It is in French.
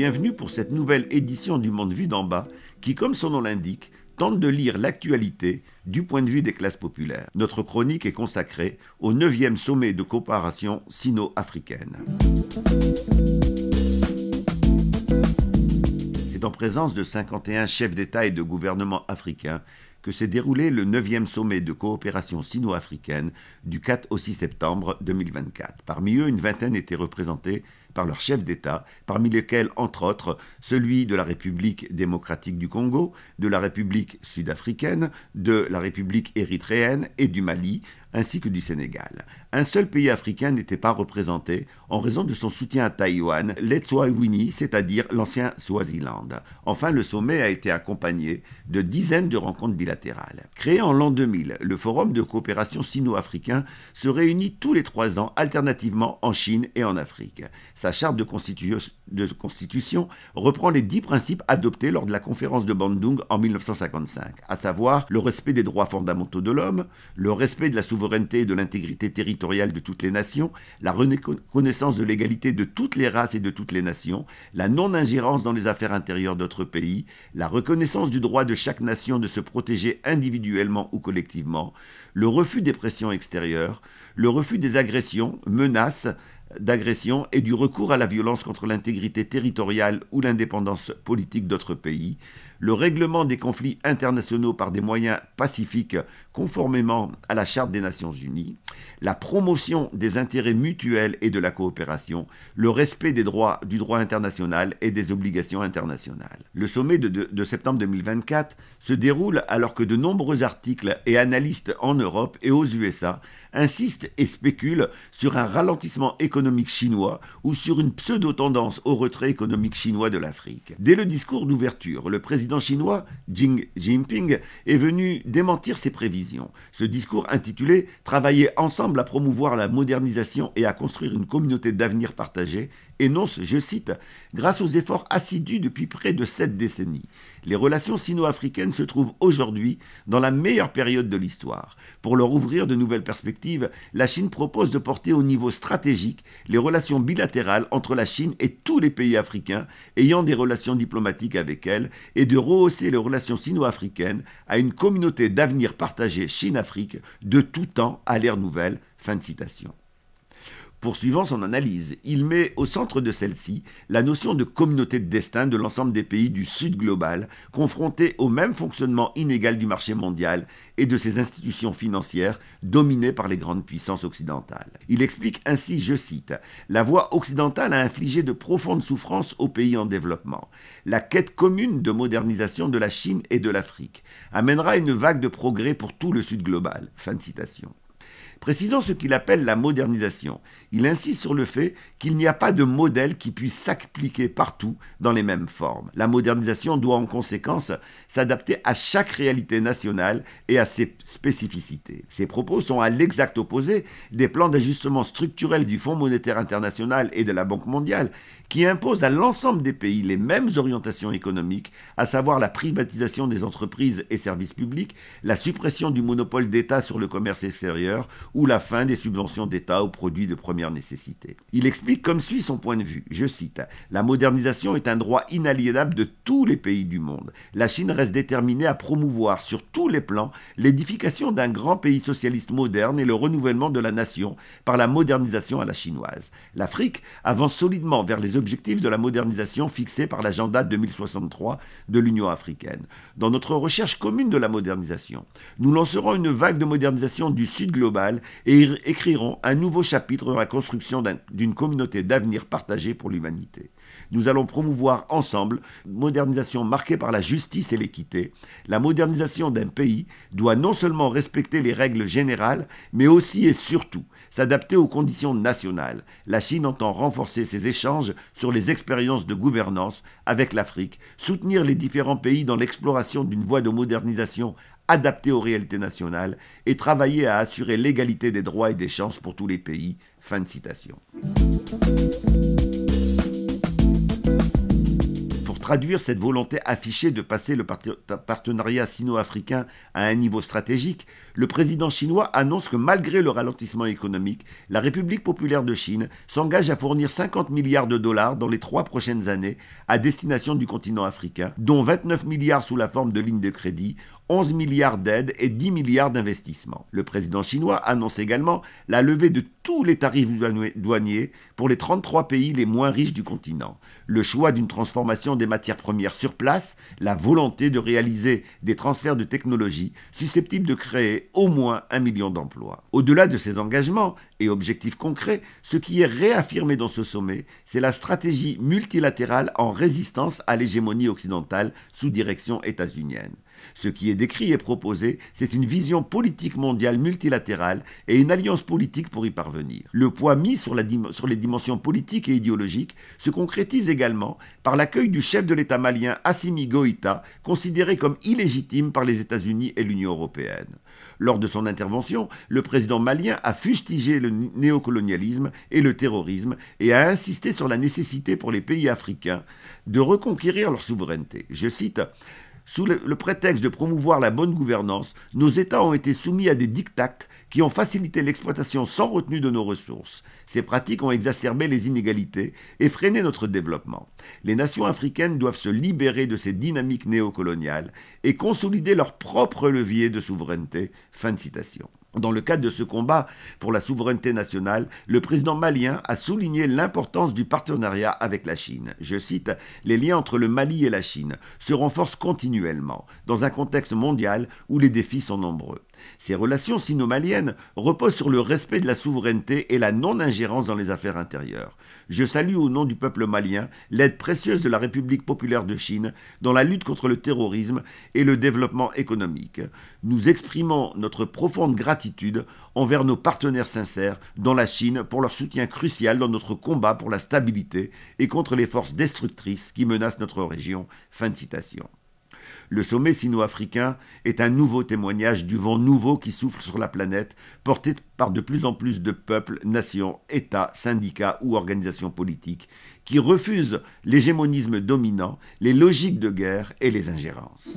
bienvenue pour cette nouvelle édition du Monde Vu d'en bas, qui, comme son nom l'indique, tente de lire l'actualité du point de vue des classes populaires. Notre chronique est consacrée au 9e sommet de coopération sino-africaine. C'est en présence de 51 chefs d'État et de gouvernement africains que s'est déroulé le 9e sommet de coopération sino-africaine du 4 au 6 septembre 2024. Parmi eux, une vingtaine étaient représentés par leurs chefs d'État, parmi lesquels, entre autres, celui de la République démocratique du Congo, de la République sud-africaine, de la République érythréenne et du Mali, ainsi que du Sénégal. Un seul pays africain n'était pas représenté en raison de son soutien à Taïwan, l'Etswaiwini, c'est-à-dire l'ancien Swaziland. Enfin, le sommet a été accompagné de dizaines de rencontres bilatérales. Créé en l'an 2000, le Forum de coopération sino-africain se réunit tous les trois ans alternativement en Chine et en Afrique. Sa charte de, constitution reprend les dix principes adoptés lors de la conférence de Bandung en 1955, à savoir le respect des droits fondamentaux de l'homme, le respect de la souveraineté et de l'intégrité territoriale de toutes les nations, la reconnaissance de l'égalité de toutes les races et de toutes les nations, la non-ingérence dans les affaires intérieures d'autres pays, la reconnaissance du droit de chaque nation de se protéger individuellement ou collectivement, le refus des pressions extérieures, le refus des agressions, menaces, d'agression et du recours à la violence contre l'intégrité territoriale ou l'indépendance politique d'autres pays, le règlement des conflits internationaux par des moyens pacifiques conformément à la Charte des Nations Unies, la promotion des intérêts mutuels et de la coopération, le respect des droits du droit international et des obligations internationales. Le sommet de, septembre 2024 se déroule alors que de nombreux articles et analystes en Europe et aux USA insistent et spéculent sur un ralentissement économique chinois ou sur une pseudo-tendance au retrait économique chinois de l'Afrique. Dès le discours d'ouverture, le président président chinois Xi Jinping est venu démentir ses prévisions. Ce discours intitulé Travailler ensemble à promouvoir la modernisation et à construire une communauté d'avenir partagée énonce, je cite, Grâce aux efforts assidus depuis près de sept décennies, les relations sino-africaines se trouvent aujourd'hui dans la meilleure période de l'histoire. Pour leur ouvrir de nouvelles perspectives, la Chine propose de porter au niveau stratégique les relations bilatérales entre la Chine et tous les pays africains ayant des relations diplomatiques avec elle et de rehausser les relations sino-africaines à une communauté d'avenir partagé Chine-Afrique de tout temps à l'ère nouvelle. Fin de citation. Poursuivant son analyse, il met au centre de celle-ci la notion de communauté de destin de l'ensemble des pays du Sud global, confrontés au même fonctionnement inégal du marché mondial et de ses institutions financières dominées par les grandes puissances occidentales. Il explique ainsi, je cite, La voie occidentale a infligé de profondes souffrances aux pays en développement. La quête commune de modernisation de la Chine et de l'Afrique amènera une vague de progrès pour tout le Sud global. Fin de citation. Précisons ce qu'il appelle la modernisation. Il insiste sur le fait qu'il n'y a pas de modèle qui puisse s'appliquer partout dans les mêmes formes. La modernisation doit en conséquence s'adapter à chaque réalité nationale et à ses spécificités. Ses propos sont à l'exact opposé des plans d'ajustement structurel du Fonds monétaire international et de la Banque mondiale qui imposent à l'ensemble des pays les mêmes orientations économiques, à savoir la privatisation des entreprises et services publics, la suppression du monopole d'État sur le commerce extérieur, ou la fin des subventions d'État aux produits de première nécessité. Il explique comme suit son point de vue. Je cite La modernisation est un droit inaliénable de tous les pays du monde. La Chine reste déterminée à promouvoir sur tous les plans l'édification d'un grand pays socialiste moderne et le renouvellement de la nation par la modernisation à la chinoise. L'Afrique avance solidement vers les objectifs de la modernisation fixés par l'agenda 2063 de l'Union africaine. Dans notre recherche commune de la modernisation, nous lancerons une vague de modernisation du Sud global et et écriront un nouveau chapitre dans la construction d'une communauté d'avenir partagée pour l'humanité. Nous allons promouvoir ensemble une modernisation marquée par la justice et l'équité. La modernisation d'un pays doit non seulement respecter les règles générales, mais aussi et surtout s'adapter aux conditions nationales. La Chine entend renforcer ses échanges sur les expériences de gouvernance avec l'Afrique, soutenir les différents pays dans l'exploration d'une voie de modernisation « adapté aux réalités nationales et travailler à assurer l'égalité des droits et des chances pour tous les pays. Fin de citation. Pour traduire cette volonté affichée de passer le partenariat sino-africain à un niveau stratégique, le président chinois annonce que malgré le ralentissement économique, la République populaire de Chine s'engage à fournir 50 milliards de dollars dans les trois prochaines années à destination du continent africain, dont 29 milliards sous la forme de lignes de crédit, 11 milliards d'aides et 10 milliards d'investissements. Le président chinois annonce également la levée de tous les tarifs douaniers pour les 33 pays les moins riches du continent. Le choix d'une transformation des matières premières sur place, la volonté de réaliser des transferts de technologies susceptibles de créer au moins un million d'emplois. Au-delà de ces engagements et objectifs concrets, ce qui est réaffirmé dans ce sommet, c'est la stratégie multilatérale en résistance à l'hégémonie occidentale sous direction états-unienne. Ce qui est décrit et proposé, c'est une vision politique mondiale multilatérale et une alliance politique pour y parvenir. Le poids mis sur, les dimensions politiques et idéologiques se concrétise également par l'accueil du chef de l'État malien Assimi Goïta, considéré comme illégitime par les États-Unis et l'Union européenne. Lors de son intervention, le président malien a fustigé le néocolonialisme et le terrorisme et a insisté sur la nécessité pour les pays africains de reconquérir leur souveraineté. Je cite sous le, prétexte de promouvoir la bonne gouvernance, nos États ont été soumis à des dictats qui ont facilité l'exploitation sans retenue de nos ressources. Ces pratiques ont exacerbé les inégalités et freiné notre développement. Les nations africaines doivent se libérer de ces dynamiques néocoloniales et consolider leur propre levier de souveraineté. Fin de citation. Dans le cadre de ce combat pour la souveraineté nationale, le président malien a souligné l'importance du partenariat avec la Chine. Je cite, Les liens entre le Mali et la Chine se renforcent continuellement dans un contexte mondial où les défis sont nombreux. Ces relations sino-maliennes reposent sur le respect de la souveraineté et la non-ingérence dans les affaires intérieures. Je salue au nom du peuple malien l'aide précieuse de la République populaire de Chine dans la lutte contre le terrorisme et le développement économique. Nous exprimons notre profonde gratitude envers nos partenaires sincères dans la Chine pour leur soutien crucial dans notre combat pour la stabilité et contre les forces destructrices qui menacent notre région. Fin de citation. Le sommet sino-africain est un nouveau témoignage du vent nouveau qui souffle sur la planète, porté par de plus en plus de peuples, nations, États, syndicats ou organisations politiques, qui refusent l'hégémonisme dominant, les logiques de guerre et les ingérences